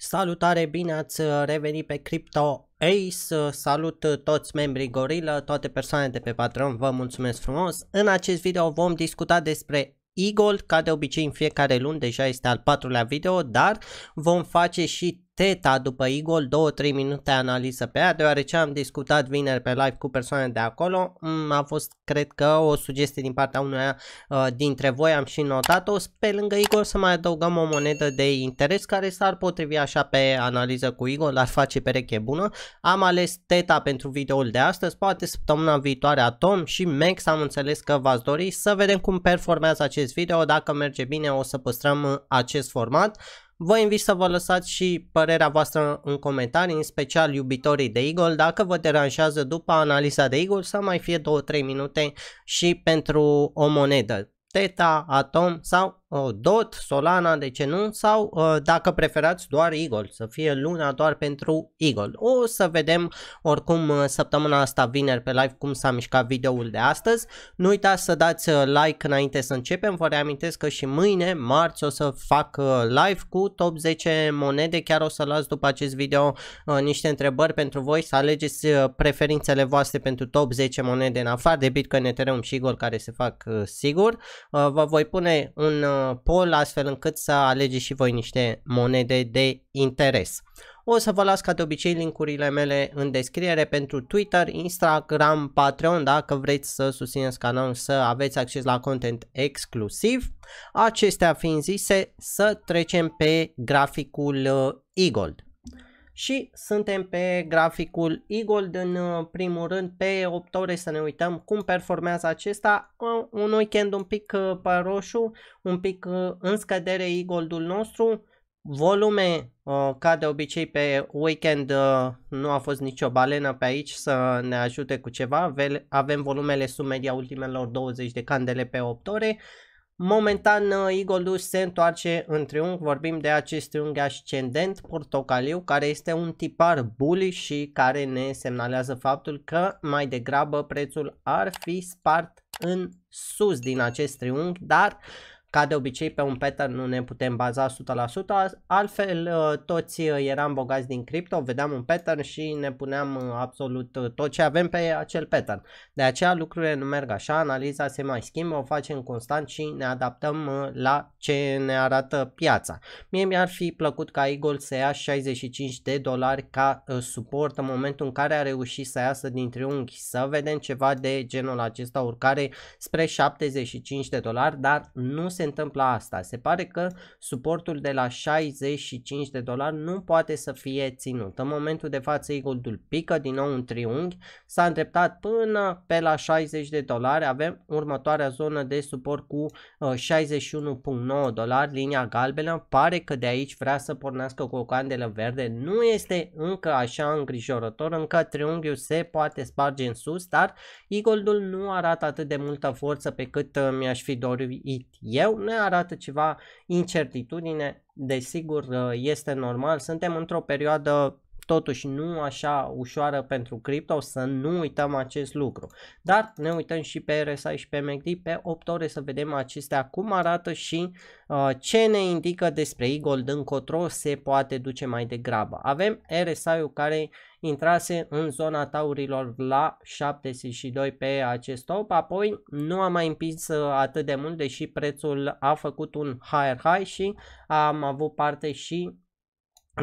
Salutare, bine ați uh, revenit pe Crypto Ace, uh, salut uh, toți membrii Gorilla, toate persoanele de pe Patreon, vă mulțumesc frumos. În acest video vom discuta despre Eagle, ca de obicei în fiecare luni, deja este al patrulea video, dar vom face și Teta după Eagle, 2-3 minute analiză pe ea, deoarece am discutat vineri pe live cu persoane de acolo, mm, a fost, cred că, o sugestie din partea unuia uh, dintre voi, am și notat-o, pe lângă Eagle să mai adăugăm o monedă de interes care s-ar potrivi așa pe analiză cu Eagle, ar face pereche bună, am ales Teta pentru videoul de astăzi, poate săptămâna viitoare Atom și Max, am înțeles că v-ați dori, să vedem cum performează acest video, dacă merge bine o să păstrăm acest format, Vă invit să vă lăsați și părerea voastră în comentarii, în special iubitorii de Eagle, dacă vă deranjează după analiza de Eagle să mai fie 2-3 minute și pentru o monedă, Teta, Atom sau Oh, DOT, Solana, de ce nu, sau uh, dacă preferați doar Eagle, să fie luna doar pentru Eagle. O să vedem oricum uh, săptămâna asta vineri pe live cum s-a mișcat videoul de astăzi. Nu uitați să dați uh, like înainte să începem, vă reamintesc că și mâine, marți, o să fac live cu top 10 monede, chiar o să las după acest video niște întrebări pentru voi să alegeți preferințele voastre pentru top 10 monede în afară de Bitcoin, Ethereum și Eagle care se fac sigur. vă voi pune un poll astfel încât să alegeți și voi niște monede de interes. O să vă las ca de obicei linkurile mele în descriere pentru Twitter, Instagram, Patreon dacă vreți să susțineți canalul, să aveți acces la content exclusiv. Acestea fiind zise, să trecem pe graficul uh, Eagle și suntem pe graficul Eagle în uh, primul rând pe 8 ore să ne uităm cum performează acesta un weekend un pic uh, pe roșu, un pic uh, în scădere eagle nostru volume ca de obicei pe weekend nu a fost nicio balenă pe aici să ne ajute cu ceva avem volumele sub media ultimelor 20 de candele pe 8 ore Momentan, Igor uh, Luș se întoarce în triunghi, vorbim de acest triunghi ascendent portocaliu, care este un tipar bullish și care ne semnalează faptul că mai degrabă prețul ar fi spart în sus din acest triunghi, dar ca de obicei, pe un pattern nu ne putem baza 100%, altfel uh, toți uh, eram bogați din cripto, vedeam un pattern și ne puneam uh, absolut tot ce avem pe acel pattern. De aceea lucrurile nu merg așa, analiza se mai schimbă, o facem constant și ne adaptăm la ce ne arată piața. Mie mi-ar fi plăcut ca Eagle să ia 65 de dolari ca suport în momentul în care a reușit să iasă din triunghi, să vedem ceva de genul acesta urcare spre 75 de dolari, dar nu se întâmplă asta. Se pare că suportul de la 65 de dolari nu poate să fie ținut. În momentul de față Eagle-ul pică din nou în triunghi, s-a îndreptat până pe la 60 de dolari. Avem următoarea zonă de suport cu 61.9 uh, dolari, linia galbenă. Pare că de aici vrea să pornească cu o candelă verde. Nu este încă așa îngrijorător, încă triunghiul se poate sparge în sus, dar Eagle-ul nu arată atât de multă forță pe cât uh, mi-aș fi dorit eu greu, ne arată ceva incertitudine, desigur uh, este normal, suntem într-o perioadă totuși nu așa ușoară pentru cripto, să nu uităm acest lucru. Dar ne uităm și pe RSI și pe MACD pe 8 ore să vedem acestea cum arată și uh, ce ne indică despre Eagle încotro se poate duce mai degrabă. Avem RSI-ul care intrase în zona taurilor la 72 pe acest top, apoi nu a mai împins uh, atât de mult, deși prețul a făcut un higher high și am avut parte și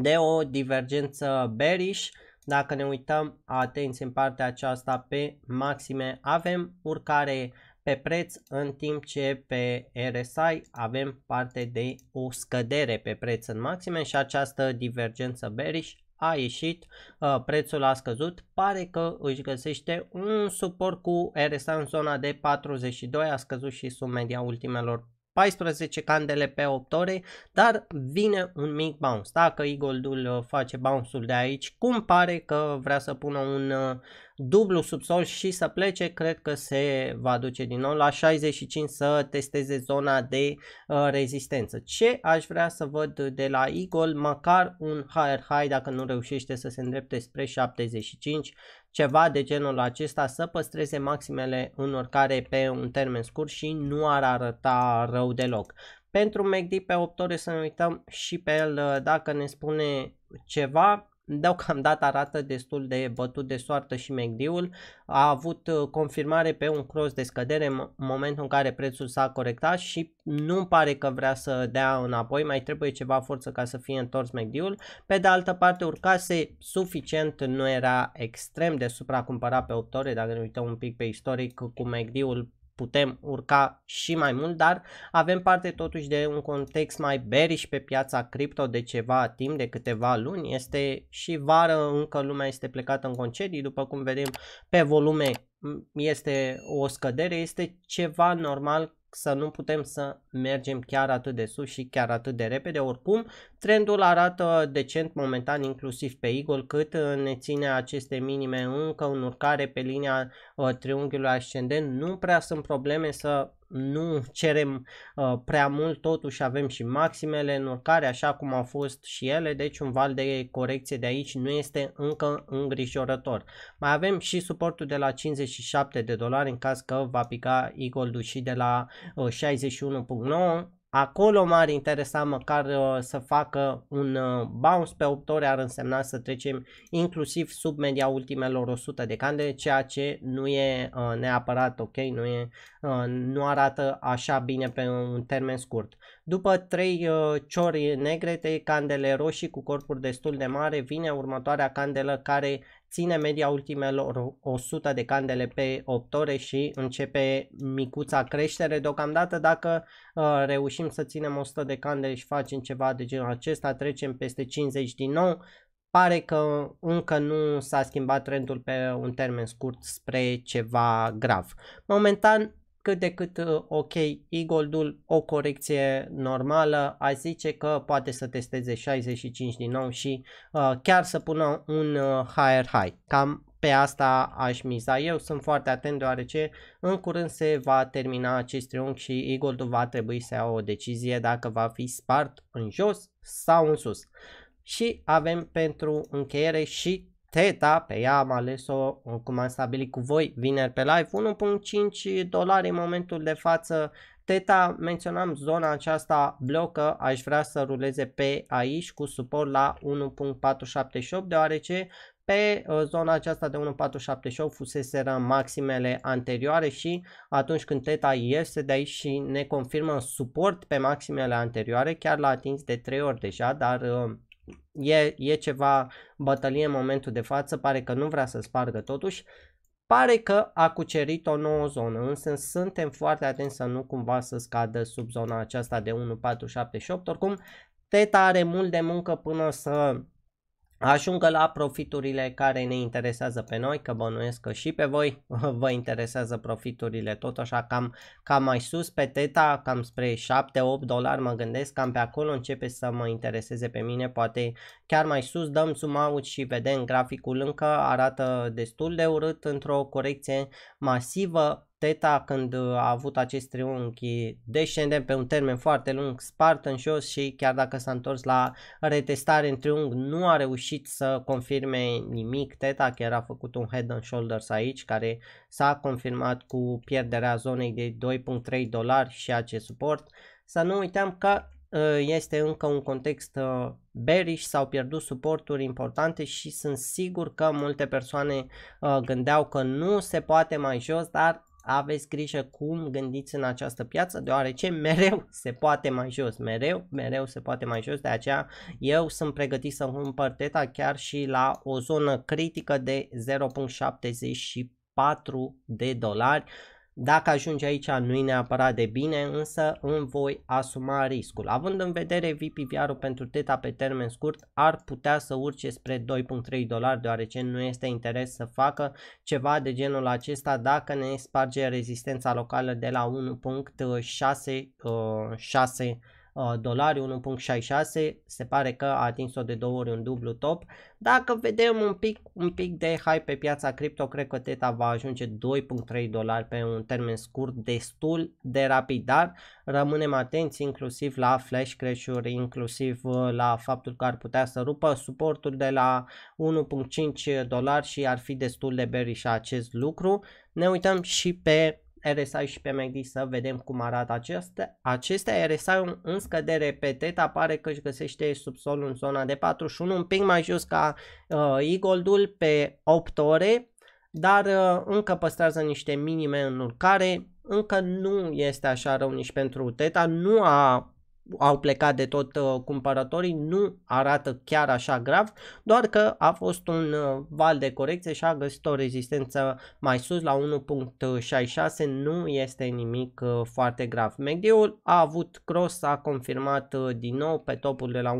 de o divergență bearish. Dacă ne uităm atenție în partea aceasta pe maxime, avem urcare pe preț, în timp ce pe RSI avem parte de o scădere pe preț în maxime și această divergență bearish a ieșit, uh, prețul a scăzut, pare că își găsește un suport cu RSA în zona de 42, a scăzut și sub media ultimelor 14 candele pe 8 ore, dar vine un mic bounce. Dacă Eagle-ul face bounce-ul de aici, cum pare că vrea să pună un uh, dublu subsol și să plece, cred că se va duce din nou la 65 să testeze zona de uh, rezistență. Ce aș vrea să văd de la Eagle, măcar un higher high dacă nu reușește să se îndrepte spre 75, ceva de genul acesta să păstreze maximele unor care pe un termen scurt și nu ar arăta rău deloc. Pentru MACD pe 8 ore să ne uităm și pe el uh, dacă ne spune ceva, deocamdată arată destul de bătut de soartă și MACD-ul. A avut uh, confirmare pe un cross de scădere în momentul în care prețul s-a corectat și nu îmi pare că vrea să dea înapoi, mai trebuie ceva forță ca să fie întors MACD-ul. Pe de altă parte urcase suficient, nu era extrem de supracumpărat pe 8 ore, dacă ne uităm un pic pe istoric cu Megdiul putem urca și mai mult, dar avem parte totuși de un context mai bearish pe piața cripto de ceva timp, de câteva luni. Este și vară, încă lumea este plecată în concedii, după cum vedem pe volume este o scădere, este ceva normal să nu putem să mergem chiar atât de sus și chiar atât de repede. Oricum, Trendul arată decent momentan inclusiv pe Eagle cât uh, ne ține aceste minime încă în urcare pe linia uh, triunghiului ascendent. Nu prea sunt probleme să nu cerem uh, prea mult, totuși avem și maximele în urcare așa cum au fost și ele, deci un val de corecție de aici nu este încă îngrijorător. Mai avem și suportul de la 57 de dolari în caz că va pica Eagle-ul și de la uh, 61.9 Acolo m-ar interesa măcar uh, să facă un uh, bounce pe 8 ore, ar însemna să trecem inclusiv sub media ultimelor 100 de candele, ceea ce nu e uh, neapărat ok, nu, e, uh, nu arată așa bine pe un termen scurt. După 3 uh, ciori negre, 3 candele roșii cu corpuri destul de mare, vine următoarea candelă care ține media ultimelor 100 de candele pe 8 ore și începe micuța creștere deocamdată dacă uh, reușim să ținem 100 de candele și facem ceva de genul acesta, trecem peste 50 din nou, pare că încă nu s-a schimbat trendul pe un termen scurt spre ceva grav. Momentan cât de cât ă, ok Igoldul ul o corecție normală, a zice că poate să testeze 65 din nou și uh, chiar să pună un uh, higher high. Cam pe asta aș miza eu, sunt foarte atent deoarece în curând se va termina acest triunghi și Eagle va trebui să ia o decizie dacă va fi spart în jos sau în sus. Și avem pentru încheiere și Teta pe ea am ales-o, uh, cum am stabilit cu voi, vineri pe live, 1.5 dolari în momentul de față. Teta, menționam zona aceasta blocă, aș vrea să ruleze pe aici cu suport la 1.478 deoarece pe uh, zona aceasta de 1.478 fuseseră maximele anterioare și atunci când teta iese de aici și ne confirmă suport pe maximele anterioare, chiar l-a atins de 3 ori deja, dar uh, e, e ceva bătălie în momentul de față, pare că nu vrea să spargă totuși, pare că a cucerit o nouă zonă, însă suntem foarte atenți să nu cumva să scadă sub zona aceasta de 1.478, oricum Teta are mult de muncă până să ajungă la profiturile care ne interesează pe noi, că bănuiesc că și pe voi vă interesează profiturile tot așa cam, cam mai sus pe teta, cam spre 7-8 dolari mă gândesc, cam pe acolo începe să mă intereseze pe mine, poate chiar mai sus dăm zoom out și vedem graficul încă arată destul de urât într-o corecție masivă, Teta când uh, a avut acest triunghi descendent pe un termen foarte lung spart în jos și chiar dacă s-a întors la retestare în triunghi nu a reușit să confirme nimic. Teta chiar a făcut un head and shoulders aici care s-a confirmat cu pierderea zonei de 2.3 dolari și acest suport. Să nu uităm că uh, este încă un context uh, bearish, s-au pierdut suporturi importante și sunt sigur că multe persoane gândeau că nu se poate mai jos, dar aveți grijă cum gândiți în această piață, deoarece mereu se poate mai jos, mereu, mereu se poate mai jos, de aceea eu sunt pregătit să cumpăr teta chiar și la o zonă critică de 0.74 de dolari. Dacă ajungi aici nu e neapărat de bine, însă îmi voi asuma riscul. Având în vedere VPVR-ul pentru Teta pe termen scurt, ar putea să urce spre 2.3 dolari, deoarece nu este interes să facă ceva de genul acesta dacă ne sparge rezistența locală de la 1.66 Uh, dolari, 1.66, se pare că a atins-o de două ori un dublu top. Dacă vedem un pic, un pic de hype pe piața cripto, cred că Teta va ajunge 2.3 dolari pe un termen scurt destul de rapid, dar rămânem atenți inclusiv la flash crash inclusiv uh, la faptul că ar putea să rupă suportul de la 1.5 dolari și ar fi destul de bearish acest lucru. Ne uităm și pe RSI și pe MACD să vedem cum arată acestea. Acestea RSI în scădere pe TET apare că își găsește subsolul în zona de 41, un pic mai jos ca uh, Eagle-ul pe 8 ore, dar uh, încă păstrează niște minime în urcare, încă nu este așa rău nici pentru teta, nu a au plecat de tot uh, cumpărătorii nu arată chiar așa grav, doar că a fost un uh, val de corecție și a găsit o rezistență mai sus la 1.66, nu este nimic uh, foarte grav. MACD-ul a avut cross, a confirmat uh, din nou pe topul de la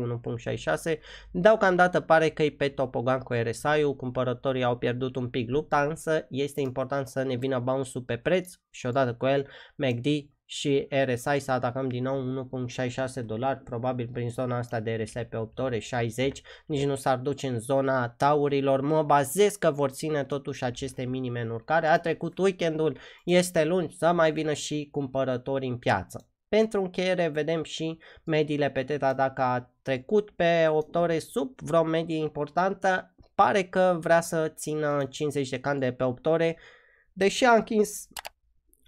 1.66, deocamdată pare că e pe topogan cu RSI-ul, cumpărătorii au pierdut un pic lupta, însă este important să ne vină bounce pe preț și odată cu el MACD și RSI să atacăm din nou 1.66 dolari, probabil prin zona asta de RSI pe 8 ore 60, nici nu s-ar duce în zona taurilor, mă bazez că vor ține totuși aceste minime în urcare, a trecut weekendul, este luni, să mai vină și cumpărători în piață. Pentru încheiere vedem și mediile pe teta dacă a trecut pe 8 ore sub vreo medie importantă, pare că vrea să țină 50 de candele pe 8 ore, deși a închis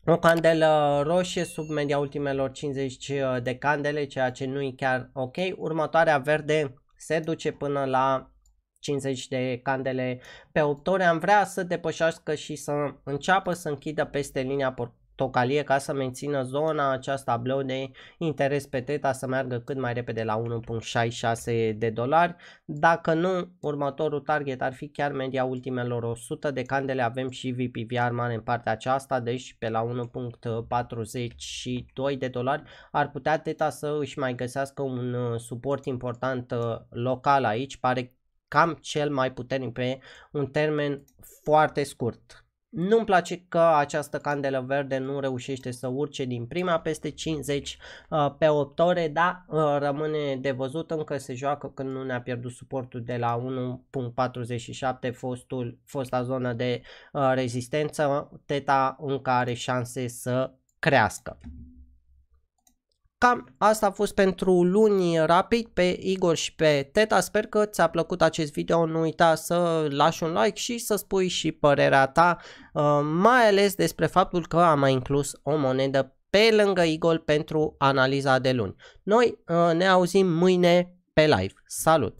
o candelă roșie sub media ultimelor 50 uh, de candele, ceea ce nu e chiar ok. Următoarea verde se duce până la 50 de candele pe 8 ore. Am vrea să depășească și să înceapă să închidă peste linia tocalie ca să mențină zona aceasta tablou de interes pe teta să meargă cât mai repede la 1.66 de dolari. Dacă nu, următorul target ar fi chiar media ultimelor 100 de candele, avem și VPVR mare în partea aceasta, deci pe la 1.42 de dolari ar putea teta să își mai găsească un uh, suport important uh, local aici, pare cam cel mai puternic pe un termen foarte scurt. Nu-mi place că această candelă verde nu reușește să urce din prima peste 50 uh, pe 8 ore, dar uh, rămâne de văzut, încă se joacă când nu ne-a pierdut suportul de la 1.47, fostul, fosta zonă de uh, rezistență, Teta încă are șanse să crească. Cam asta a fost pentru luni rapid pe Igor și pe Teta. Sper că ți-a plăcut acest video. Nu uita să lași un like și să spui și părerea ta, uh, mai ales despre faptul că am mai inclus o monedă pe lângă Igor pentru analiza de luni. Noi uh, ne auzim mâine pe live. Salut!